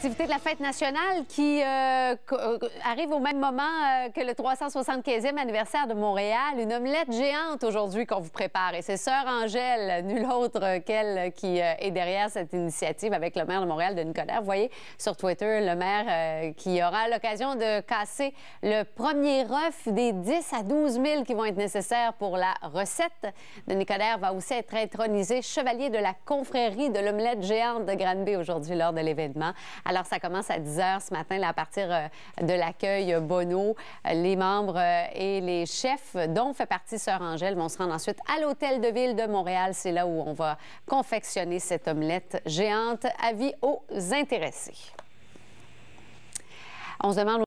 l'activité de la fête nationale qui euh, euh, arrive au même moment euh, que le 375e anniversaire de Montréal. Une omelette géante aujourd'hui qu'on vous prépare. Et c'est Sœur Angèle, nulle autre qu'elle, qui est derrière cette initiative avec le maire de Montréal, Denis Coderre. Vous voyez sur Twitter le maire qui aura l'occasion de casser le premier œuf des 10 à 12 000 qui vont être nécessaires pour la recette. Denis Coderre va aussi être intronisé chevalier de la confrérie de l'omelette géante de Granby aujourd'hui lors de l'événement. Alors, ça commence à 10 h ce matin, à partir euh, de l'accueil euh, Bono. Euh, les membres et les chefs, dont fait partie Sœur Angèle, vont se rendre ensuite à l'Hôtel de Ville de Montréal. C'est là où on va confectionner cette omelette géante. Avis aux intéressés. On se demande